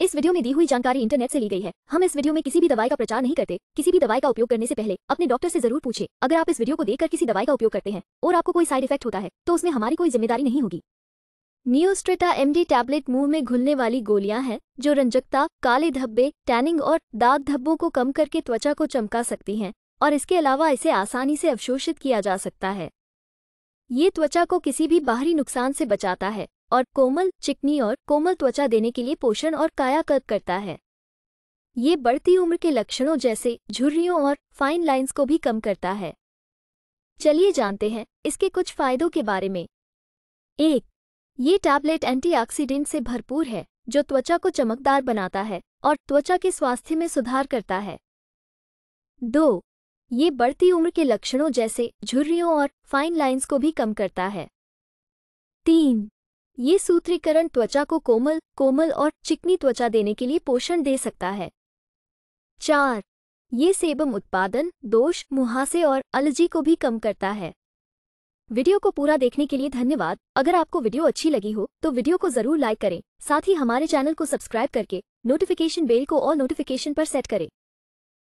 इस वीडियो में दी हुई जानकारी इंटरनेट से ली गई है हम इस वीडियो में किसी भी दवाई का प्रचार नहीं करते किसी भी दवाई का उपयोग करने से पहले अपने डॉक्टर से जरूर पूछे अगर आप इस वीडियो को देखकर किसी दवाई का उपयोग करते हैं और आपको कोई साइड इफेक्ट होता है तो उसमें हमारी कोई जिम्मेदारी नहीं होगी न्यूस्ट्रेटा एमडी टैबलेट मुंह में घुलने वाली गोलियां हैं जो रंजकता काले धब्बे टैनिंग और दाग धब्बों को कम करके त्वचा को चमका सकती हैं और इसके अलावा इसे आसानी से अवशोषित किया जा सकता है ये त्वचा को किसी भी बाहरी नुकसान से बचाता है और कोमल चिकनी और कोमल त्वचा देने के लिए पोषण और कायाकल्प करता है ये बढ़ती उम्र के लक्षणों जैसे झुर्रियों और फाइन लाइंस को भी कम करता है चलिए जानते हैं इसके कुछ फायदों के बारे में एक ये टैबलेट एंटीऑक्सीडेंट से भरपूर है जो त्वचा को चमकदार बनाता है और त्वचा के स्वास्थ्य में सुधार करता है दो ये बढ़ती उम्र के लक्षणों जैसे झुर्रियों और फाइन लाइंस को भी कम करता है तीन ये सूत्रीकरण त्वचा को कोमल कोमल और चिकनी त्वचा देने के लिए पोषण दे सकता है चार ये सेबम उत्पादन दोष मुहासे और अलर्जी को भी कम करता है वीडियो को पूरा देखने के लिए धन्यवाद अगर आपको वीडियो अच्छी लगी हो तो वीडियो को जरूर लाइक करें साथ ही हमारे चैनल को सब्सक्राइब करके नोटिफिकेशन बेल को और नोटिफिकेशन पर सेट करें